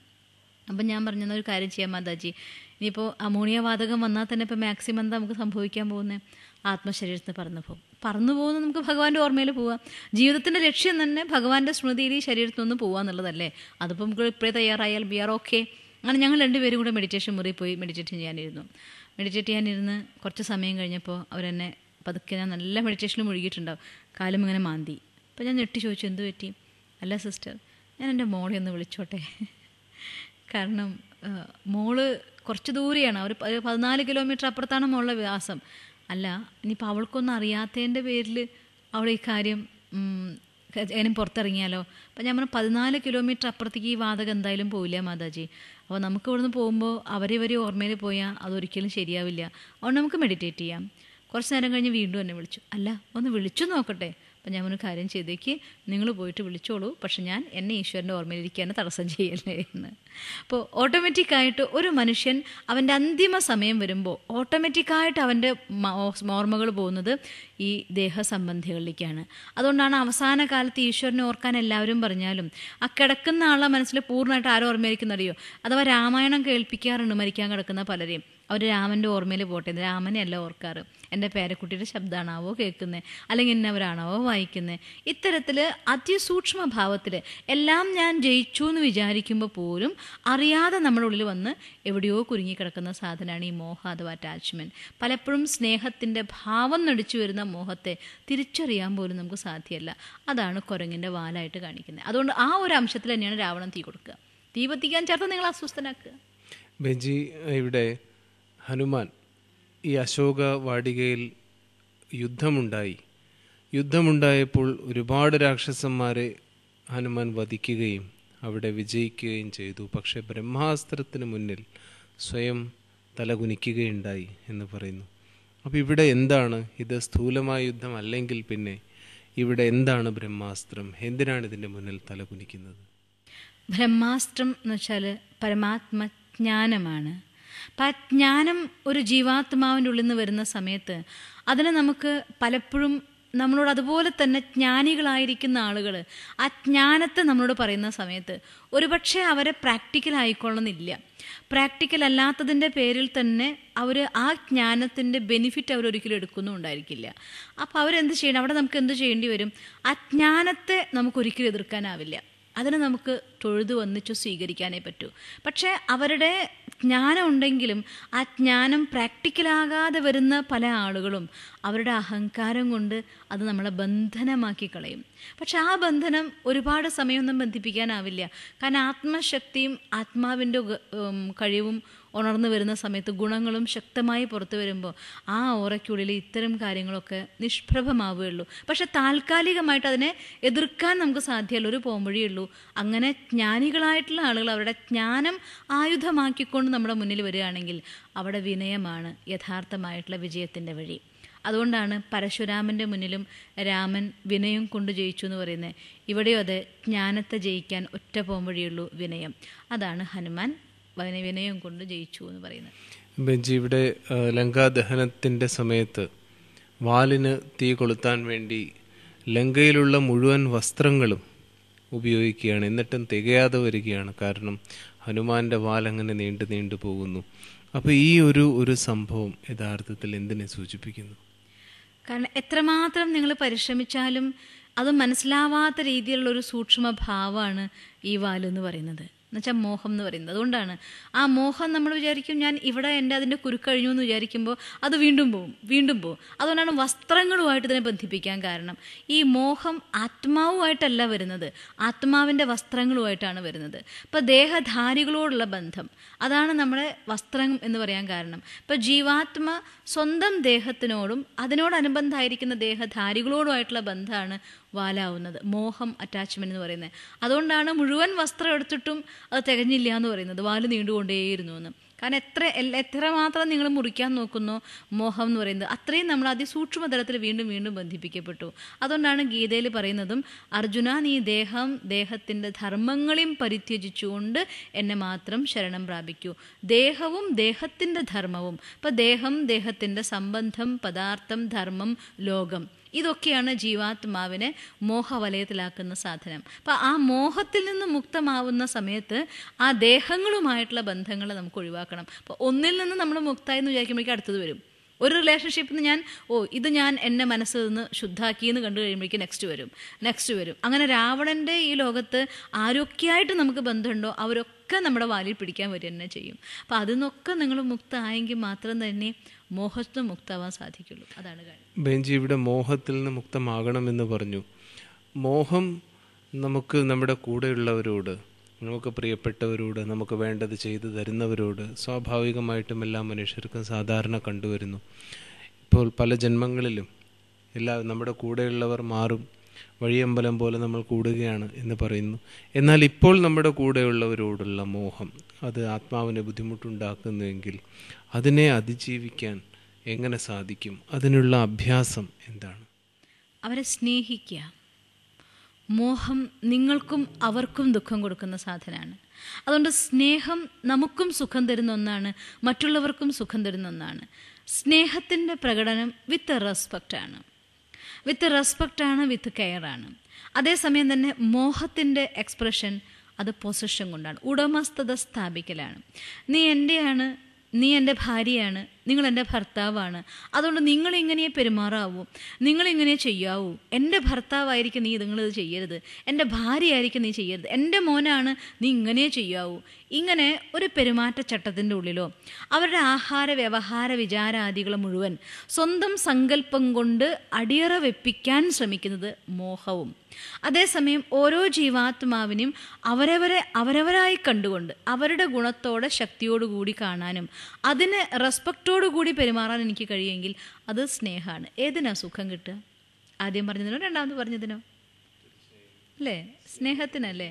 അപ്പം ഞാൻ പറഞ്ഞത് ഒരു കാര്യം ചെയ്യാം മാതാജി ഇനിയിപ്പോൾ അമോണിയ വാതകം വന്നാൽ തന്നെ ഇപ്പോൾ മാക്സിമം എന്താ നമുക്ക് സംഭവിക്കാൻ പോകുന്നത് ആത്മശരീരത്തിന് പറന്നു പോകും പറന്നു പോകുന്നത് നമുക്ക് ഭഗവാന്റെ ഓർമ്മയിൽ പോവാം ജീവിതത്തിൻ്റെ ലക്ഷ്യം തന്നെ ഭഗവാന്റെ സ്മൃതിയിൽ ഈ ശരീരത്തിൽ നിന്ന് പോവുക എന്നുള്ളതല്ലേ അതിപ്പോൾ നമുക്ക് ഇപ്പോഴേ തയ്യാറായാൽ ബി ആർ ഓക്കെ അങ്ങനെ ഞങ്ങൾ രണ്ടുപേരും കൂടെ മെഡിറ്റേഷൻ മുറിയിൽ പോയി മെഡിറ്റേഷൻ ചെയ്യാനിരുന്നു മെഡിറ്റേറ്റ് ചെയ്യാനിരുന്ന് കുറച്ച് സമയം കഴിഞ്ഞപ്പോൾ അവരെന്നെ പതുക്കെ ഞാൻ നല്ല മെഡിറ്റേഷനിൽ മുഴുകിയിട്ടുണ്ടാവും കാലം ഇങ്ങനെ മാന്തി അപ്പോൾ ഞാൻ ഞെട്ടി ചോദിച്ചു എന്ത് പറ്റി അല്ല സിസ്റ്റർ ഞാൻ എൻ്റെ മോളെ ഒന്ന് വിളിച്ചോട്ടെ കാരണം മോള് കുറച്ച് ദൂരെയാണ് അവർ പതിനാല് കിലോമീറ്റർ അപ്പുറത്താണ് മോളുടെ വ്യാസം അല്ല ഇനിയിപ്പോൾ അവൾക്കൊന്നും അറിയാത്തതിൻ്റെ പേരിൽ അവൾ ഈ കാര്യം എങ്ങനെ പുറത്തിറങ്ങിയാലോ അപ്പം ഞാൻ പറഞ്ഞു പതിനാല് കിലോമീറ്റർ അപ്പുറത്തേക്ക് ഈ വാതകം എന്തായാലും പോയില്ല മാതാജി അപ്പോൾ നമുക്ക് ഇവിടുന്ന് പോകുമ്പോൾ അവരിവരെ ഓർമ്മയിൽ പോയാൽ അതൊരിക്കലും ശരിയാവില്ല അതുകൊണ്ട് നമുക്ക് മെഡിറ്റേറ്റ് ചെയ്യാം കുറച്ച് നേരം കഴിഞ്ഞ് വീണ്ടും എന്നെ വിളിച്ചു അല്ല ഒന്ന് വിളിച്ചു നോക്കട്ടെ അപ്പം ഞാൻ ഒരു കാര്യം ചെയ്തേക്ക് നിങ്ങൾ പോയിട്ട് വിളിച്ചോളൂ പക്ഷെ ഞാൻ എന്നെ ഈശ്വരൻ്റെ ഓർമ്മയിലിരിക്കാൻ തടസ്സം ചെയ്യല്ലേ എന്ന് അപ്പോൾ ഓട്ടോമാറ്റിക്കായിട്ട് ഒരു മനുഷ്യൻ അവൻ്റെ അന്തിമ സമയം വരുമ്പോൾ ഓട്ടോമാറ്റിക്കായിട്ട് അവൻ്റെ ഓർമ്മകൾ പോകുന്നത് ഈ ദേഹസംബന്ധികളിലേക്കാണ് അതുകൊണ്ടാണ് അവസാന കാലത്ത് ഈശ്വരനെ ഓർക്കാൻ എല്ലാവരും പറഞ്ഞാലും ആ കിടക്കുന്ന ആളുടെ മനസ്സിൽ പൂർണ്ണമായിട്ട് ആരും ഓർമ്മയായിരിക്കുന്നറിയോ അഥവാ രാമായണം കേൾപ്പിക്കാറുണ്ട് മരിക്കാൻ കിടക്കുന്ന പലരെയും അവർ രാമൻ്റെ ഓർമ്മയിൽ പോട്ടെ രാമനെ അല്ല ഓർക്കാറ് എൻ്റെ പേരക്കുട്ടിയുടെ ശബ്ദമാണാവോ കേൾക്കുന്നത് അല്ലെങ്കിൽ എന്നവരാണാവോ വായിക്കുന്നത് ഇത്തരത്തിൽ അതിസൂക്ഷ്മ ഭാവത്തിൽ എല്ലാം ഞാൻ ജയിച്ചു എന്ന് വിചാരിക്കുമ്പോൾ പോലും അറിയാതെ നമ്മുടെ ഉള്ളിൽ വന്ന് എവിടെയോ കുരുങ്ങിക്കിടക്കുന്ന സാധനമാണ് ഈ മോഹ അഥവാ അറ്റാച്ച്മെൻറ്റ് പലപ്പോഴും സ്നേഹത്തിൻ്റെ ഭാവം നടിച്ചു വരുന്ന മോഹത്തെ തിരിച്ചറിയാൻ പോലും നമുക്ക് സാധ്യമല്ല അതാണ് കുരങ്ങിൻ്റെ വാലായിട്ട് കാണിക്കുന്നത് അതുകൊണ്ട് ആ ഒരു അംശത്തിൽ തന്നെയാണ് രാവണൻ തീ കൊടുക്കുക തീ കത്തിക്കാൻ ചേർത്ത് നിങ്ങൾ അസ്വസ്ഥനാക്കുക ബെഞ്ചി ഇവിടെ ഹനുമാൻ ഈ അശോക വാടികയിൽ യുദ്ധമുണ്ടായി യുദ്ധമുണ്ടായപ്പോൾ ഒരുപാട് രാക്ഷസന്മാരെ ഹനുമാൻ വധിക്കുകയും അവിടെ വിജയിക്കുകയും ചെയ്തു പക്ഷേ ബ്രഹ്മാസ്ത്രത്തിന് മുന്നിൽ സ്വയം തലകുനിക്കുകയുണ്ടായി എന്ന് പറയുന്നു അപ്പോൾ ഇവിടെ എന്താണ് ഇത് സ്ഥൂലമായ യുദ്ധം അല്ലെങ്കിൽ പിന്നെ ഇവിടെ എന്താണ് ബ്രഹ്മാസ്ത്രം എന്തിനാണ് ഇതിൻ്റെ മുന്നിൽ തലകുനിക്കുന്നത് ബ്രഹ്മാസ്ത്രം എന്ന് വെച്ചാൽ പരമാത്മജ്ഞാനമാണ് അപ്പം ആ ജ്ഞാനം ഒരു ജീവാത്മാവിൻ്റെ ഉള്ളിൽ നിന്ന് വരുന്ന സമയത്ത് അതിനെ നമുക്ക് പലപ്പോഴും നമ്മളോട് അതുപോലെ തന്നെ ജ്ഞാനികളായിരിക്കുന്ന ആളുകൾ ആ ജ്ഞാനത്തെ നമ്മളോട് പറയുന്ന സമയത്ത് ഒരുപക്ഷെ അവരെ പ്രാക്ടിക്കൽ ആയിക്കൊള്ളുന്നില്ല പ്രാക്ടിക്കൽ അല്ലാത്തതിൻ്റെ പേരിൽ തന്നെ അവർ ആ ജ്ഞാനത്തിൻ്റെ ബെനിഫിറ്റ് അവർ ഒരിക്കലും ഉണ്ടായിരിക്കില്ല അപ്പോൾ അവരെന്ത് ചെയ്യണം അവിടെ നമുക്ക് എന്ത് ചെയ്യേണ്ടി വരും ആ ജ്ഞാനത്തെ നമുക്കൊരിക്കലും എതിർക്കാനാവില്ല അതിനെ നമുക്ക് തൊഴുതു വന്നിച്ചു സ്വീകരിക്കാനേ പറ്റൂ പക്ഷേ അവരുടെ ജ്ഞാനം ഉണ്ടെങ്കിലും ആ ജ്ഞാനം പ്രാക്ടിക്കലാകാതെ വരുന്ന പല ആളുകളും അവരുടെ അഹങ്കാരം കൊണ്ട് അത് നമ്മളെ ബന്ധനമാക്കി കളയും പക്ഷെ ആ ബന്ധനം ഒരുപാട് സമയമൊന്നും ബന്ധിപ്പിക്കാനാവില്ല കാരണം ആത്മശക്തിയും ആത്മാവിൻ്റെ കഴിവും ഉണർന്നു വരുന്ന സമയത്ത് ഗുണങ്ങളും ശക്തമായി പുറത്തു വരുമ്പോൾ ആ ഓറയ്ക്കുള്ളിൽ ഇത്തരം കാര്യങ്ങളൊക്കെ നിഷ്പ്രഭമാവുകയുള്ളൂ പക്ഷെ താൽക്കാലികമായിട്ട് അതിനെ എതിർക്കാൻ നമുക്ക് സാധ്യമല്ല ഒരു പോംവഴിയുള്ളൂ അങ്ങനെ ജ്ഞാനികളായിട്ടുള്ള ആളുകൾ അവരുടെ ജ്ഞാനം ആയുധമാക്കിക്കൊണ്ട് നമ്മുടെ മുന്നിൽ വരികയാണെങ്കിൽ അവിടെ വിനയമാണ് യഥാർത്ഥമായിട്ടുള്ള വിജയത്തിൻ്റെ വഴി അതുകൊണ്ടാണ് പരശുരാമൻ്റെ മുന്നിലും രാമൻ വിനയം കൊണ്ട് ജയിച്ചു എന്ന് പറയുന്നത് ഇവിടെയും അത് ജ്ഞാനത്തെ ജയിക്കാൻ ഒറ്റ പോംവഴിയുള്ളൂ വിനയം അതാണ് ഹനുമാൻ അതിനെ വിനയം കൊണ്ട് ജയിച്ചു എന്ന് പറയുന്നത് ബെഞ്ചി ഇവിടെ ലങ്കാദഹനത്തിൻ്റെ സമയത്ത് വാലിന് തീ കൊളുത്താൻ വേണ്ടി ലങ്കയിലുള്ള മുഴുവൻ വസ്ത്രങ്ങളും ഉപയോഗിക്കുകയാണ് എന്നിട്ടും തികയാതെ വരികയാണ് കാരണം ഹനുമാന്റെ വാലങ്ങനെ നീണ്ടു നീണ്ടു പോകുന്നു അപ്പോൾ ഈ ഒരു ഒരു സംഭവം യഥാർത്ഥത്തിൽ എന്തിനെ സൂചിപ്പിക്കുന്നു കാരണം എത്രമാത്രം നിങ്ങൾ പരിശ്രമിച്ചാലും അത് മനസ്സിലാവാത്ത രീതിയിലുള്ള ഒരു സൂക്ഷ്മ ഭാവമാണ് ഈ വാലെന്ന് പറയുന്നത് എന്നുവെച്ചാൽ മോഹം എന്ന് പറയുന്നത് അതുകൊണ്ടാണ് ആ മോഹം നമ്മൾ വിചാരിക്കും ഞാൻ ഇവിടെ എൻ്റെ അതിൻ്റെ കുരുക്കഴിഞ്ഞു എന്ന് വിചാരിക്കുമ്പോൾ അത് വീണ്ടും പോവും വീണ്ടും പോവും അതുകൊണ്ടാണ് വസ്ത്രങ്ങളുമായിട്ട് ഇതിനെ ബന്ധിപ്പിക്കാൻ കാരണം ഈ മോഹം ആത്മാവുമായിട്ടല്ല വരുന്നത് ആത്മാവിൻ്റെ വസ്ത്രങ്ങളുമായിട്ടാണ് വരുന്നത് ഇപ്പം ദേഹധാരികളോടുള്ള ബന്ധം അതാണ് നമ്മുടെ വസ്ത്രം എന്ന് പറയാൻ കാരണം ഇപ്പം ജീവാത്മ സ്വന്തം ദേഹത്തിനോടും അതിനോടനുബന്ധമായിരിക്കുന്ന ദേഹധാരികളോടുമായിട്ടുള്ള ബന്ധമാണ് വാലാവുന്നത് മോഹം അറ്റാച്ച്മെൻ്റ് എന്ന് പറയുന്നത് അതുകൊണ്ടാണ് മുഴുവൻ വസ്ത്രം എടുത്തിട്ടും അത് തികഞ്ഞില്ല എന്ന് പറയുന്നത് വാല് നീണ്ടുകൊണ്ടേയിരുന്നു എന്ന് കാരണം എത്ര എത്ര മാത്രം നിങ്ങൾ മുറിക്കാൻ നോക്കുന്നു മോഹം എന്ന് പറയുന്നത് അത്രയും നമ്മൾ തലത്തിൽ വീണ്ടും വീണ്ടും ബന്ധിപ്പിക്കപ്പെട്ടു അതുകൊണ്ടാണ് ഗീതയിൽ പറയുന്നതും അർജുന നീ ദേഹം ദേഹത്തിൻ്റെ ധർമ്മങ്ങളെയും പരിത്യജിച്ചുകൊണ്ട് എന്നെ മാത്രം ശരണം പ്രാപിക്കൂ ദേഹവും ദേഹത്തിൻ്റെ ധർമ്മവും ഇപ്പം ദേഹം ദേഹത്തിൻ്റെ സംബന്ധം പദാർത്ഥം ധർമ്മം ലോകം ഇതൊക്കെയാണ് ജീവാത്മാവിനെ മോഹവലയത്തിലാക്കുന്ന സാധനം അപ്പം ആ മോഹത്തിൽ നിന്ന് മുക്തമാവുന്ന സമയത്ത് ആ ദേഹങ്ങളുമായിട്ടുള്ള ബന്ധങ്ങൾ നമുക്ക് ഒഴിവാക്കണം അപ്പോൾ ഒന്നിൽ നിന്ന് നമ്മൾ മുക്തായി എന്ന് വിചാരിക്കുമ്പോഴേക്കും അടുത്തത് വരും ഒരു റിലേഷൻഷിപ്പിൽ നിന്ന് ഞാൻ ഓ ഇത് ഞാൻ എൻ്റെ മനസ്സിൽ നിന്ന് ശുദ്ധാക്കി എന്ന് കണ്ടു കഴിയുമ്പോഴേക്കും നെക്സ്റ്റ് വരും നെക്സ്റ്റ് വരും അങ്ങനെ രാവണൻ്റെ ഈ ലോകത്ത് ആരൊക്കെയായിട്ട് നമുക്ക് ബന്ധമുണ്ടോ അവരൊക്കെ നമ്മുടെ വാലിൽ പിടിക്കാൻ വരിക തന്നെ ചെയ്യും അപ്പം അതിൽ നിന്നൊക്കെ നിങ്ങൾ മുക്തമായെങ്കിൽ മാത്രം തന്നെ മോഹത്വം മുക്താവാൻ സാധിക്കുള്ളൂ അതാണ് കാര്യം ബെഞ്ചി ഇവിടെ മോഹത്തിൽ നിന്ന് മുക്തമാകണമെന്ന് പറഞ്ഞു മോഹം നമുക്ക് നമ്മുടെ കൂടെയുള്ളവരോട് നമുക്ക് പ്രിയപ്പെട്ടവരോട് നമുക്ക് വേണ്ടത് ചെയ്തു തരുന്നവരോട് സ്വാഭാവികമായിട്ടും എല്ലാ മനുഷ്യർക്കും സാധാരണ കണ്ടുവരുന്നു ഇപ്പോൾ പല ജന്മങ്ങളിലും എല്ലാ നമ്മുടെ കൂടെയുള്ളവർ മാറും വഴിയമ്പലം പോലെ നമ്മൾ കൂടുകയാണ് എന്ന് പറയുന്നു എന്നാൽ ഇപ്പോൾ നമ്മുടെ കൂടെയുള്ളവരോടുള്ള മോഹം അത് ആത്മാവിനെ ബുദ്ധിമുട്ടുണ്ടാക്കുന്നുവെങ്കിൽ അതിനെ അതിജീവിക്കാൻ എങ്ങനെ സാധിക്കും അതിനുള്ള അഭ്യാസം എന്താണ് അവരെ സ്നേഹിക്കുക മോഹം നിങ്ങൾക്കും അവർക്കും ദുഃഖം കൊടുക്കുന്ന സാധനമാണ് അതുകൊണ്ട് സ്നേഹം നമുക്കും സുഖം തരുന്ന ഒന്നാണ് മറ്റുള്ളവർക്കും സുഖം തരുന്ന ഒന്നാണ് സ്നേഹത്തിൻ്റെ പ്രകടനം വിത്ത് റെസ്പെക്റ്റാണ് വിത്ത് റെസ്പെക്റ്റാണ് വിത്ത് കെയറാണ് അതേസമയം തന്നെ മോഹത്തിൻ്റെ എക്സ്പ്രഷൻ അത് പൊസിഷൻ കൊണ്ടാണ് ഉടമസ്ഥത സ്ഥാപിക്കലാണ് നീ എൻ്റെയാണ് നീ എൻ്റെ ഭാര്യയാണ് നിങ്ങൾ എൻ്റെ ഭർത്താവാണ് അതുകൊണ്ട് നിങ്ങളിങ്ങനെ പെരുമാറാവൂ നിങ്ങളിങ്ങനെ ചെയ്യാവൂ എൻ്റെ ഭർത്താവായിരിക്കും നീ നിങ്ങളിത് ചെയ്യരുത് എൻ്റെ ഭാര്യയായിരിക്കും നീ ചെയ്യരുത് എൻ്റെ മോനാണ് നീ ഇങ്ങനെ ചെയ്യാവൂ ഇങ്ങനെ ഒരു പെരുമാറ്റച്ചട്ടത്തിൻ്റെ ഉള്ളിലോ അവരുടെ ആഹാര വ്യവഹാര വിചാരാദികൾ മുഴുവൻ സ്വന്തം സങ്കല്പം കൊണ്ട് അടിയറ വെപ്പിക്കാൻ ശ്രമിക്കുന്നത് മോഹവും അതേസമയം ഓരോ ജീവാത്മാവിനും അവരവരെ അവരവരായി കണ്ടുകൊണ്ട് അവരുടെ ഗുണത്തോടെ ശക്തിയോടുകൂടി കാണാനും അതിന് റെസ്പെക്റ്റോടു കൂടി പെരുമാറാൻ എനിക്ക് കഴിയുമെങ്കിൽ അത് സ്നേഹമാണ് ഏതിനാ സുഖം കിട്ടുക ആദ്യം പറഞ്ഞതിനോ രണ്ടാമത് പറഞ്ഞതിനോ അല്ലേ സ്നേഹത്തിനല്ലേ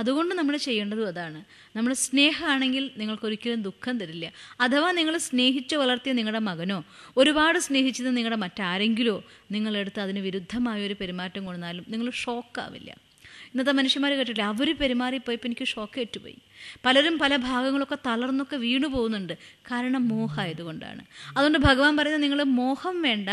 അതുകൊണ്ട് നമ്മൾ ചെയ്യേണ്ടതും അതാണ് നമ്മൾ സ്നേഹമാണെങ്കിൽ നിങ്ങൾക്കൊരിക്കലും ദുഃഖം തരില്ല അഥവാ നിങ്ങൾ സ്നേഹിച്ച് വളർത്തിയ നിങ്ങളുടെ മകനോ ഒരുപാട് സ്നേഹിച്ചത് നിങ്ങളുടെ മറ്റാരെങ്കിലോ നിങ്ങളെടുത്ത് അതിന് വിരുദ്ധമായ ഒരു പെരുമാറ്റം കൊണ്ടാലും നിങ്ങൾ ഷോക്കാവില്ല ഇന്നത്തെ മനുഷ്യന്മാർ കേട്ടിട്ടില്ല അവർ പെരുമാറിപ്പോയപ്പോൾ എനിക്ക് ഷോക്ക് ഏറ്റുപോയി പലരും പല ഭാഗങ്ങളൊക്കെ തളർന്നൊക്കെ വീണു പോകുന്നുണ്ട് കാരണം മോഹമായതുകൊണ്ടാണ് അതുകൊണ്ട് ഭഗവാൻ പറയുന്നത് നിങ്ങൾ മോഹം വേണ്ട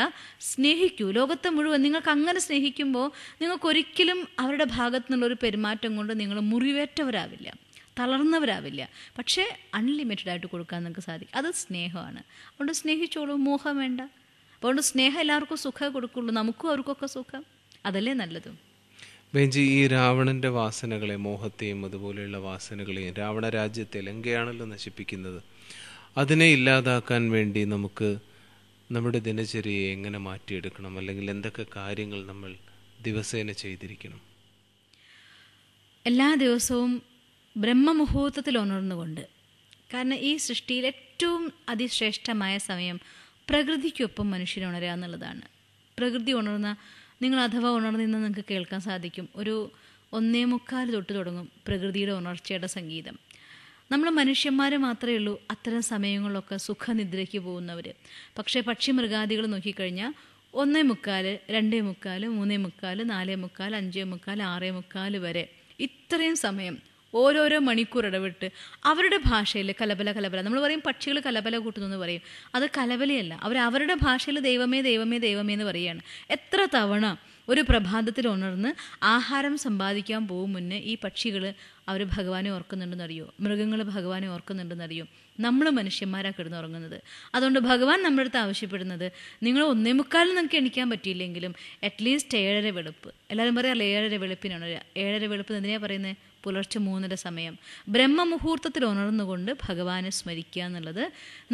സ്നേഹിക്കൂ ലോകത്തെ മുഴുവൻ നിങ്ങൾക്ക് അങ്ങനെ സ്നേഹിക്കുമ്പോൾ നിങ്ങൾക്കൊരിക്കലും അവരുടെ ഭാഗത്തു നിന്നുള്ളൊരു പെരുമാറ്റം കൊണ്ട് നിങ്ങൾ മുറിവേറ്റവരാവില്ല തളർന്നവരാവില്ല പക്ഷേ അൺലിമിറ്റഡ് ആയിട്ട് കൊടുക്കാൻ നിങ്ങൾക്ക് സാധിക്കും അത് സ്നേഹമാണ് അതുകൊണ്ട് സ്നേഹിച്ചോളൂ മോഹം വേണ്ട അതുകൊണ്ട് സ്നേഹം എല്ലാവർക്കും സുഖമേ കൊടുക്കുള്ളൂ നമുക്കും അവർക്കൊക്കെ സുഖം അതല്ലേ നല്ലതും ബെഞ്ചി ഈ രാവണൻ്റെ വാസനകളെ മോഹത്തെയും അതുപോലെയുള്ള വാസനകളെയും രാവണ രാജ്യത്തെ ലങ്കയാണല്ലോ നശിപ്പിക്കുന്നത് അതിനെ ഇല്ലാതാക്കാൻ വേണ്ടി നമുക്ക് നമ്മുടെ ദിനചര്യയെ എങ്ങനെ മാറ്റിയെടുക്കണം അല്ലെങ്കിൽ എന്തൊക്കെ കാര്യങ്ങൾ നമ്മൾ ദിവസേന ചെയ്തിരിക്കണം എല്ലാ ദിവസവും ബ്രഹ്മമുഹൂർത്തത്തിൽ ഉണർന്നുകൊണ്ട് കാരണം ഈ സൃഷ്ടിയിൽ ഏറ്റവും അതിശ്രേഷ്ഠമായ സമയം പ്രകൃതിക്കൊപ്പം മനുഷ്യൻ എന്നുള്ളതാണ് പ്രകൃതി ഉണർന്ന നിങ്ങൾ അഥവാ ഉണർന്നിന്ന് നിങ്ങൾക്ക് കേൾക്കാൻ സാധിക്കും ഒരു ഒന്നേ മുക്കാൽ തൊട്ട് തുടങ്ങും പ്രകൃതിയുടെ ഉണർച്ചയുടെ സംഗീതം നമ്മൾ മനുഷ്യന്മാരെ മാത്രമേ ഉള്ളൂ അത്തരം സമയങ്ങളിലൊക്കെ സുഖനിദ്രയ്ക്ക് പോകുന്നവർ പക്ഷേ പക്ഷി മൃഗാദികൾ നോക്കിക്കഴിഞ്ഞാൽ ഒന്നേ മുക്കാൽ രണ്ടേ മുക്കാൽ മൂന്നേ മുക്കാൽ നാലേ മുക്കാൽ അഞ്ചേ മുക്കാൽ ആറേ മുക്കാൽ വരെ ഇത്രയും സമയം ഓരോരോ മണിക്കൂർ ഇടവിട്ട് അവരുടെ ഭാഷയിൽ കലബല കലബല നമ്മൾ പറയും പക്ഷികൾ കലബല കൂട്ടുന്നു എന്ന് പറയും അത് കലബലയല്ല അവർ അവരുടെ ഭാഷയിൽ ദൈവമേ ദൈവമേ ദൈവമേ എന്ന് പറയുകയാണ് എത്ര തവണ ഒരു പ്രഭാതത്തിൽ ഉണർന്ന് ആഹാരം സമ്പാദിക്കാൻ പോകും മുന്നേ ഈ പക്ഷികൾ അവർ ഭഗവാനെ ഓർക്കുന്നുണ്ടെന്നറിയോ മൃഗങ്ങൾ ഭഗവാനെ ഓർക്കുന്നുണ്ടെന്നറിയോ നമ്മൾ മനുഷ്യന്മാരാണ് കിടന്നുറങ്ങുന്നത് അതുകൊണ്ട് ഭഗവാൻ നമ്മുടെ അടുത്ത് ആവശ്യപ്പെടുന്നത് നിങ്ങൾ ഒന്നേ മുക്കാലും നിങ്ങൾക്ക് എണിക്കാൻ പറ്റിയില്ലെങ്കിലും അറ്റ്ലീസ്റ്റ് ഏഴര വെളുപ്പ് എല്ലാവരും പറയാറില്ല ഏഴര വെളുപ്പിനാണ് ഏഴര വെളുപ്പ് എന്തിനാണ് പറയുന്നത് പുലർച്ചെ മൂന്നര സമയം ബ്രഹ്മമുഹൂർത്തത്തിൽ ഉണർന്നുകൊണ്ട് ഭഗവാനെ സ്മരിക്കുക എന്നുള്ളത്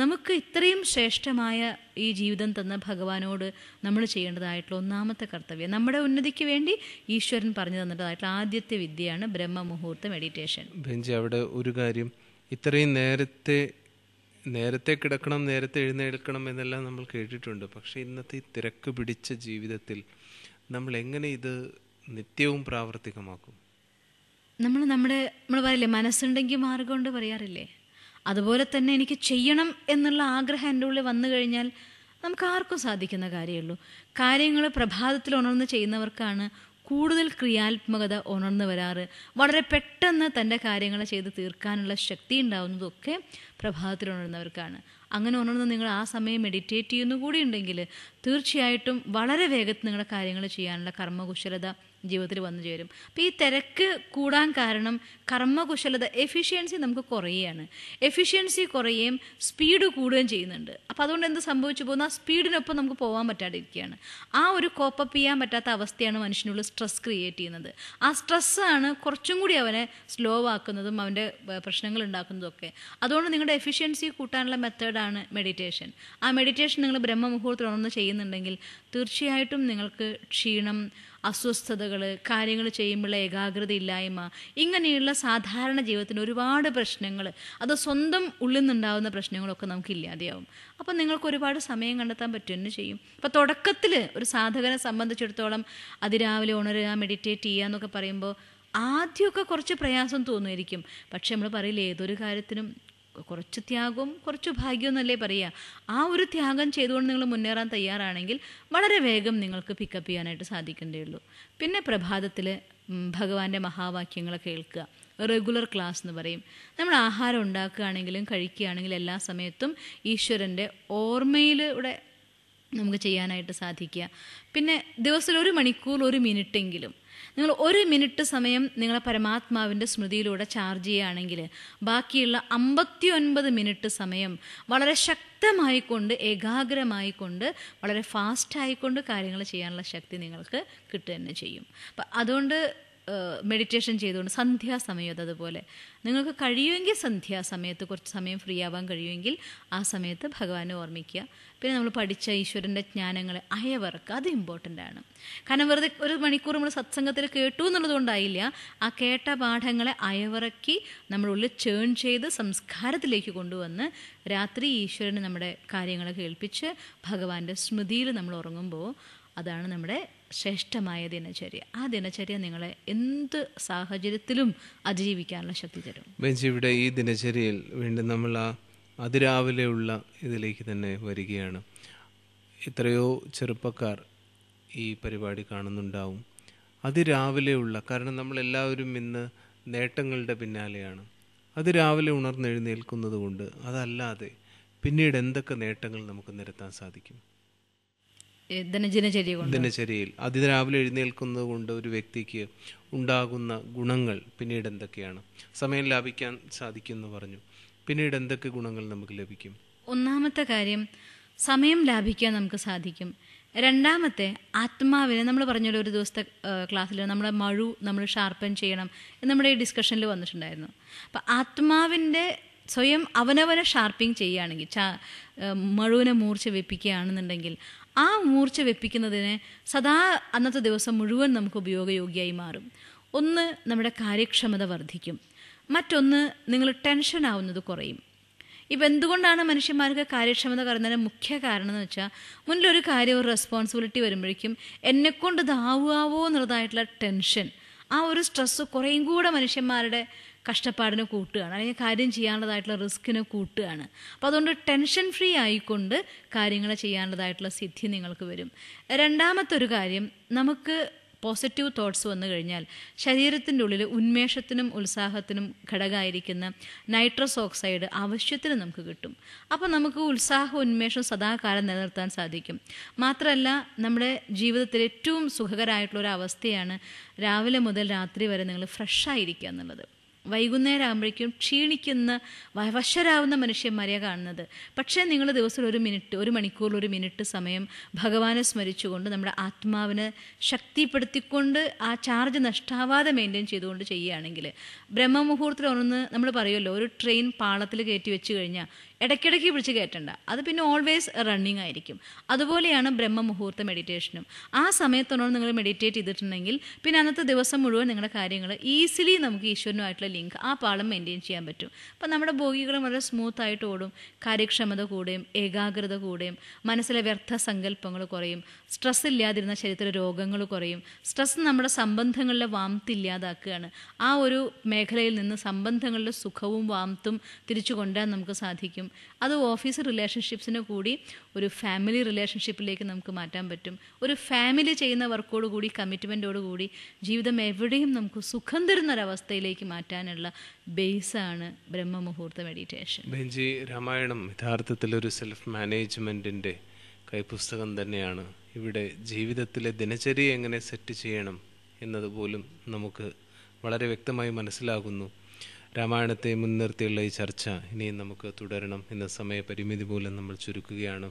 നമുക്ക് ഇത്രയും ശ്രേഷ്ഠമായ ഈ ജീവിതം തന്ന ഭഗവാനോട് നമ്മൾ ചെയ്യേണ്ടതായിട്ടുള്ള ഒന്നാമത്തെ കർത്തവ്യം നമ്മുടെ ഉന്നതിക്ക് വേണ്ടി ഈശ്വരൻ പറഞ്ഞു തന്നിട്ടതായിട്ടുള്ള ആദ്യത്തെ വിദ്യയാണ് ബ്രഹ്മമുഹൂർത്ത മെഡിറ്റേഷൻ ബെഞ്ചി അവിടെ ഒരു കാര്യം ഇത്രയും നേരത്തെ നേരത്തെ കിടക്കണം നേരത്തെ എഴുന്നേൽക്കണം എന്നെല്ലാം നമ്മൾ കേട്ടിട്ടുണ്ട് പക്ഷേ ഇന്നത്തെ ഈ തിരക്ക് പിടിച്ച ജീവിതത്തിൽ നമ്മൾ എങ്ങനെ ഇത് നിത്യവും പ്രാവർത്തികമാക്കും നമ്മൾ നമ്മുടെ നമ്മൾ പറയില്ലേ മനസ്സുണ്ടെങ്കിൽ മാർഗമുണ്ട് പറയാറില്ലേ അതുപോലെ തന്നെ എനിക്ക് ചെയ്യണം എന്നുള്ള ആഗ്രഹം എൻ്റെ ഉള്ളിൽ വന്നു കഴിഞ്ഞാൽ നമുക്ക് ആർക്കും സാധിക്കുന്ന കാര്യമുള്ളൂ കാര്യങ്ങൾ പ്രഭാതത്തിൽ ഉണർന്ന് ചെയ്യുന്നവർക്കാണ് കൂടുതൽ ക്രിയാത്മകത ഉണർന്നു വരാറ് വളരെ പെട്ടെന്ന് തൻ്റെ കാര്യങ്ങൾ ചെയ്ത് തീർക്കാനുള്ള ശക്തി ഉണ്ടാവുന്നതൊക്കെ പ്രഭാതത്തിൽ ഉണർന്നവർക്കാണ് അങ്ങനെ ഉണർന്ന് നിങ്ങൾ ആ സമയം മെഡിറ്റേറ്റ് ചെയ്യുന്നു കൂടി ഉണ്ടെങ്കിൽ തീർച്ചയായിട്ടും വളരെ വേഗത്തിൽ നിങ്ങളുടെ കാര്യങ്ങൾ ചെയ്യാനുള്ള കർമ്മകുശലത ജീവിതത്തിൽ വന്നു ചേരും അപ്പം ഈ തിരക്ക് കൂടാൻ കാരണം കർമ്മകുശലത എഫിഷ്യൻസി നമുക്ക് കുറയുകയാണ് എഫിഷ്യൻസി കുറയുകയും സ്പീഡ് കൂടുകയും ചെയ്യുന്നുണ്ട് അപ്പോൾ അതുകൊണ്ട് എന്ത് സംഭവിച്ചു പോകുന്ന ആ സ്പീഡിനൊപ്പം നമുക്ക് പോകാൻ പറ്റാതിരിക്കുകയാണ് ആ ഒരു കോപ്പപ്പ് ചെയ്യാൻ പറ്റാത്ത അവസ്ഥയാണ് മനുഷ്യനുള്ളിൽ സ്ട്രെസ് ക്രിയേറ്റ് ചെയ്യുന്നത് ആ സ്ട്രെസ്സാണ് കുറച്ചും കൂടി അവനെ സ്ലോ ആക്കുന്നതും അവൻ്റെ പ്രശ്നങ്ങൾ ഉണ്ടാക്കുന്നതും ഒക്കെ അതുകൊണ്ട് നിങ്ങളുടെ എഫിഷ്യൻസി കൂട്ടാനുള്ള മെത്തേഡാണ് മെഡിറ്റേഷൻ ആ മെഡിറ്റേഷൻ നിങ്ങൾ ബ്രഹ്മമുഹൂർത്തം ഉണർന്ന് ചെയ്യുന്നുണ്ടെങ്കിൽ തീർച്ചയായിട്ടും നിങ്ങൾക്ക് ക്ഷീണം അസ്വസ്ഥതകൾ കാര്യങ്ങൾ ചെയ്യുമ്പോൾ ഏകാഗ്രതയില്ലായ്മ ഇങ്ങനെയുള്ള സാധാരണ ജീവിതത്തിന് ഒരുപാട് പ്രശ്നങ്ങൾ അത് സ്വന്തം ഉള്ളിൽ നിന്നുണ്ടാകുന്ന പ്രശ്നങ്ങളൊക്കെ നമുക്ക് ഇല്ലാതെയാവും അപ്പം നിങ്ങൾക്ക് ഒരുപാട് സമയം കണ്ടെത്താൻ പറ്റുമെന്ന് ചെയ്യും അപ്പോൾ തുടക്കത്തിൽ ഒരു സാധകനെ സംബന്ധിച്ചിടത്തോളം അതിരാവിലെ ഉണരുക മെഡിറ്റേറ്റ് ചെയ്യുക എന്നൊക്കെ പറയുമ്പോൾ ആദ്യമൊക്കെ കുറച്ച് പ്രയാസം തോന്നുമായിരിക്കും പക്ഷെ നമ്മൾ പറയില്ല ഏതൊരു കാര്യത്തിനും കുറച്ച് ത്യാഗവും കുറച്ച് ഭാഗ്യം എന്നല്ലേ പറയുക ആ ഒരു ത്യാഗം ചെയ്തുകൊണ്ട് നിങ്ങൾ മുന്നേറാൻ തയ്യാറാണെങ്കിൽ വളരെ വേഗം നിങ്ങൾക്ക് പിക്കപ്പ് ചെയ്യാനായിട്ട് സാധിക്കേണ്ടേയുള്ളൂ പിന്നെ പ്രഭാതത്തിൽ ഭഗവാന്റെ മഹാവാക്യങ്ങൾ കേൾക്കുക റെഗുലർ ക്ലാസ് എന്ന് പറയും നമ്മൾ ആഹാരം ഉണ്ടാക്കുകയാണെങ്കിലും കഴിക്കുകയാണെങ്കിലും എല്ലാ സമയത്തും ഈശ്വരൻ്റെ ഓർമ്മയിലൂടെ നമുക്ക് ചെയ്യാനായിട്ട് സാധിക്കുക പിന്നെ ദിവസത്തിൽ ഒരു മണിക്കൂർ ഒരു മിനിറ്റെങ്കിലും നിങ്ങൾ ഒരു മിനിറ്റ് സമയം നിങ്ങളെ പരമാത്മാവിൻ്റെ സ്മൃതിയിലൂടെ ചാർജ് ചെയ്യുകയാണെങ്കിൽ ബാക്കിയുള്ള അമ്പത്തി ഒൻപത് മിനിറ്റ് സമയം വളരെ ശക്തമായിക്കൊണ്ട് ഏകാഗ്രമായിക്കൊണ്ട് വളരെ ഫാസ്റ്റായിക്കൊണ്ട് കാര്യങ്ങൾ ചെയ്യാനുള്ള ശക്തി നിങ്ങൾക്ക് കിട്ടുക തന്നെ ചെയ്യും അപ്പം അതുകൊണ്ട് മെഡിറ്റേഷൻ ചെയ്തുകൊണ്ട് സന്ധ്യാസമയത്ത് അതുപോലെ നിങ്ങൾക്ക് കഴിയുമെങ്കിൽ സന്ധ്യാസമയത്ത് കുറച്ച് സമയം ഫ്രീ ആവാൻ കഴിയുമെങ്കിൽ ആ സമയത്ത് ഭഗവാനെ ഓർമ്മിക്കുക പിന്നെ നമ്മൾ പഠിച്ച ഈശ്വരൻ്റെ ജ്ഞാനങ്ങളെ അയവർക്ക് അത് ഇമ്പോർട്ടൻ്റ് ആണ് കാരണം വെറുതെ ഒരു മണിക്കൂർ നമ്മൾ സത്സംഗത്തിൽ കേട്ടു എന്നുള്ളതുകൊണ്ടായില്ല ആ കേട്ട പാഠങ്ങളെ അയവറക്കി നമ്മളുള്ളിൽ ഉള്ളിൽ ചേൺ ചെയ്ത് സംസ്കാരത്തിലേക്ക് കൊണ്ടുവന്ന് രാത്രി ഈശ്വരന് നമ്മുടെ കാര്യങ്ങൾ കേൾപ്പിച്ച് ഭഗവാന്റെ സ്മൃതിയിൽ നമ്മൾ ഉറങ്ങുമ്പോൾ അതാണ് നമ്മുടെ ശ്രേഷ്ഠമായ ദിനചര്യ ആ ദിനചര്യ നിങ്ങളെ എന്ത് സാഹചര്യത്തിലും അതിജീവിക്കാനുള്ള ശക്തി തരും ഇവിടെ ഈ ദിനചര്യയിൽ വീണ്ടും നമ്മൾ ആ അതിരാവിലെയുള്ള ഇതിലേക്ക് തന്നെ വരികയാണ് എത്രയോ ചെറുപ്പക്കാർ ഈ പരിപാടി കാണുന്നുണ്ടാവും അതിരാവിലെയുള്ള കാരണം നമ്മളെല്ലാവരും ഇന്ന് നേട്ടങ്ങളുടെ പിന്നാലെയാണ് അതിരാവിലെ ഉണർന്നെഴുന്നേൽക്കുന്നത് കൊണ്ട് അതല്ലാതെ പിന്നീട് എന്തൊക്കെ നേട്ടങ്ങൾ നമുക്ക് നിരത്താൻ സാധിക്കും ദിനചര്യയിൽ അതിരാവിലെ എഴുന്നേൽക്കുന്നത് കൊണ്ട് ഒരു വ്യക്തിക്ക് ഉണ്ടാകുന്ന ഗുണങ്ങൾ പിന്നീട് എന്തൊക്കെയാണ് സമയം ലാഭിക്കാൻ സാധിക്കും പറഞ്ഞു പിന്നീട് എന്തൊക്കെ ഗുണങ്ങൾ നമുക്ക് ലഭിക്കും ഒന്നാമത്തെ കാര്യം സമയം ലാഭിക്കാൻ നമുക്ക് സാധിക്കും രണ്ടാമത്തെ ആത്മാവിനെ നമ്മൾ പറഞ്ഞല്ലോ ഒരു ദിവസത്തെ ക്ലാസ്സിൽ നമ്മുടെ മഴു നമ്മൾ ഷാർപ്പൻ ചെയ്യണം എന്ന് നമ്മുടെ ഈ ഡിസ്കഷനിൽ വന്നിട്ടുണ്ടായിരുന്നു അപ്പം ആത്മാവിൻ്റെ സ്വയം അവനവനെ ഷാർപ്പിംഗ് ചെയ്യുകയാണെങ്കിൽ ചാ മഴുവിനെ മൂർച്ച വെപ്പിക്കുകയാണെന്നുണ്ടെങ്കിൽ ആ മൂർച്ച വെപ്പിക്കുന്നതിന് സദാ അന്നത്തെ ദിവസം മുഴുവൻ നമുക്ക് ഉപയോഗയോഗ്യമായി മാറും ഒന്ന് നമ്മുടെ കാര്യക്ഷമത വർദ്ധിക്കും മറ്റൊന്ന് നിങ്ങൾ ടെൻഷൻ ആവുന്നത് കുറയും ഇപ്പം എന്തുകൊണ്ടാണ് മനുഷ്യന്മാർക്ക് കാര്യക്ഷമത കറുന്നതിന് മുഖ്യ കാരണം എന്ന് വെച്ചാൽ മുന്നിലൊരു കാര്യം ഒരു റെസ്പോൺസിബിലിറ്റി വരുമ്പോഴേക്കും എന്നെക്കൊണ്ട് ഇതാവുകയാവോ എന്നുള്ളതായിട്ടുള്ള ടെൻഷൻ ആ ഒരു സ്ട്രെസ്സ് കുറേയും കൂടെ മനുഷ്യന്മാരുടെ കഷ്ടപ്പാടിനെ കൂട്ടുകയാണ് അല്ലെങ്കിൽ കാര്യം ചെയ്യാനുള്ളതായിട്ടുള്ള റിസ്കിനെ കൂട്ടുകയാണ് അപ്പോൾ അതുകൊണ്ട് ടെൻഷൻ ഫ്രീ ആയിക്കൊണ്ട് കാര്യങ്ങൾ ചെയ്യാനുള്ളതായിട്ടുള്ള സിദ്ധി നിങ്ങൾക്ക് വരും രണ്ടാമത്തെ ഒരു കാര്യം നമുക്ക് പോസിറ്റീവ് തോട്ട്സ് വന്നു കഴിഞ്ഞാൽ ശരീരത്തിൻ്റെ ഉള്ളിൽ ഉന്മേഷത്തിനും ഉത്സാഹത്തിനും ഘടകമായിരിക്കുന്ന നൈട്രസ് ഓക്സൈഡ് ആവശ്യത്തിന് നമുക്ക് കിട്ടും അപ്പോൾ നമുക്ക് ഉത്സാഹം ഉന്മേഷം സദാകാലം നിലനിർത്താൻ സാധിക്കും മാത്രമല്ല നമ്മുടെ ജീവിതത്തിൽ ഏറ്റവും സുഖകരമായിട്ടുള്ള ഒരു അവസ്ഥയാണ് രാവിലെ മുതൽ രാത്രി വരെ നിങ്ങൾ ഫ്രഷായിരിക്കുക എന്നുള്ളത് വൈകുന്നേരം ആകുമ്പോഴേക്കും ക്ഷീണിക്കുന്ന വശരാവുന്ന മനുഷ്യന്മാരെയാണ് കാണുന്നത് പക്ഷേ നിങ്ങൾ ദിവസം ഒരു മിനിറ്റ് ഒരു മണിക്കൂറിൽ ഒരു മിനിറ്റ് സമയം ഭഗവാനെ സ്മരിച്ചുകൊണ്ട് നമ്മുടെ ആത്മാവിനെ ശക്തിപ്പെടുത്തിക്കൊണ്ട് ആ ചാർജ് നഷ്ടാവാതെ മെയിൻറ്റെയിൻ ചെയ്തുകൊണ്ട് ചെയ്യുകയാണെങ്കിൽ ബ്രഹ്മമുഹൂർത്തത്തിൽ ഒന്ന് നമ്മൾ പറയുമല്ലോ ഒരു ട്രെയിൻ പാളത്തിൽ കയറ്റി വെച്ച് കഴിഞ്ഞാൽ ഇടയ്ക്കിടയ്ക്ക് വിളിച്ച് കയറ്റണ്ട അത് പിന്നെ ഓൾവേസ് റണ്ണിങ് ആയിരിക്കും അതുപോലെയാണ് ബ്രഹ്മ മുഹൂർത്ത മെഡിറ്റേഷനും ആ സമയത്തോട് നിങ്ങൾ മെഡിറ്റേറ്റ് ചെയ്തിട്ടുണ്ടെങ്കിൽ പിന്നെ അന്നത്തെ ദിവസം മുഴുവൻ നിങ്ങളുടെ കാര്യങ്ങൾ ഈസിലി നമുക്ക് ഈശ്വരനുമായിട്ടുള്ള ലിങ്ക് ആ പാളം മെയിൻറ്റെയിൻ ചെയ്യാൻ പറ്റും അപ്പം നമ്മുടെ ബോഗികൾ വളരെ സ്മൂത്ത് ആയിട്ട് ഓടും കാര്യക്ഷമത കൂടുകയും ഏകാഗ്രത കൂടുകയും മനസ്സിലെ വ്യർത്ഥ സങ്കല്പങ്ങൾ കുറയും സ്ട്രെസ് ഇല്ലാതിരുന്ന ശരീരത്തിലെ രോഗങ്ങൾ കുറയും സ്ട്രെസ് നമ്മുടെ സംബന്ധങ്ങളിലെ വാമത്ത് ഇല്ലാതാക്കുകയാണ് ആ ഒരു മേഖലയിൽ നിന്ന് സംബന്ധങ്ങളുടെ സുഖവും വാമത്തും തിരിച്ചു കൊണ്ടുവരാൻ നമുക്ക് സാധിക്കും പറ്റും അത് ഓഫീസ് റിലേഷൻഷിപ്സിന് കൂടി ഒരു ഫാമിലി റിലേഷൻഷിപ്പിലേക്ക് നമുക്ക് മാറ്റാൻ പറ്റും ഒരു ഫാമിലി ചെയ്യുന്ന വർക്കോട് കൂടി കമ്മിറ്റ്മെൻറ്റോട് കൂടി ജീവിതം എവിടെയും നമുക്ക് സുഖം തരുന്നൊരവസ്ഥയിലേക്ക് മാറ്റാനുള്ള ബേസാണ് ബ്രഹ്മമുഹൂർത്ത മെഡിറ്റേഷൻ ബെഞ്ചി രാമായണം യഥാർത്ഥത്തിൽ ഒരു സെൽഫ് മാനേജ്മെൻറ്റിൻ്റെ കൈപുസ്തകം തന്നെയാണ് ഇവിടെ ജീവിതത്തിലെ ദിനചര്യ എങ്ങനെ സെറ്റ് ചെയ്യണം എന്നതുപോലും നമുക്ക് വളരെ വ്യക്തമായി മനസ്സിലാകുന്നു രാമായണത്തെ മുൻനിർത്തിയുള്ള ഈ ചർച്ച ഇനിയും നമുക്ക് തുടരണം എന്ന സമയപരിമിതി മൂലം നമ്മൾ ചുരുക്കുകയാണ്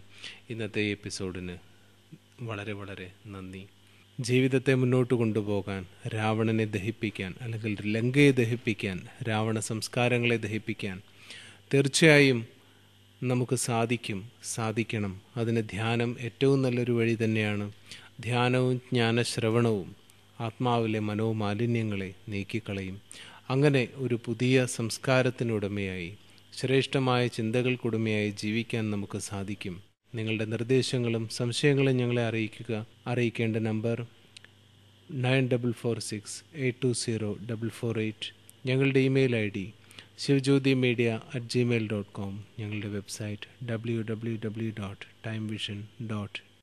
ഇന്നത്തെ എപ്പിസോഡിന് വളരെ വളരെ നന്ദി ജീവിതത്തെ മുന്നോട്ട് കൊണ്ടുപോകാൻ രാവണനെ ദഹിപ്പിക്കാൻ അല്ലെങ്കിൽ ലങ്കയെ ദഹിപ്പിക്കാൻ രാവണ സംസ്കാരങ്ങളെ ദഹിപ്പിക്കാൻ തീർച്ചയായും നമുക്ക് സാധിക്കും സാധിക്കണം അതിന് ധ്യാനം ഏറ്റവും നല്ലൊരു വഴി തന്നെയാണ് ധ്യാനവും ജ്ഞാനശ്രവണവും ആത്മാവിലെ മനോമാലിന്യങ്ങളെ നീക്കിക്കളയും അങ്ങനെ ഒരു പുതിയ സംസ്കാരത്തിനുടമയായി ശ്രേഷ്ഠമായ ചിന്തകൾക്കുടമയായി ജീവിക്കാൻ നമുക്ക് സാധിക്കും നിങ്ങളുടെ നിർദ്ദേശങ്ങളും സംശയങ്ങളും ഞങ്ങളെ അറിയിക്കുക അറിയിക്കേണ്ട number nine double four six eight two zero double four eight ഞങ്ങളുടെ email I D Shivajyothi media at Gmail dot com ഞങ്ങളുടെ website W W W dot time vision dot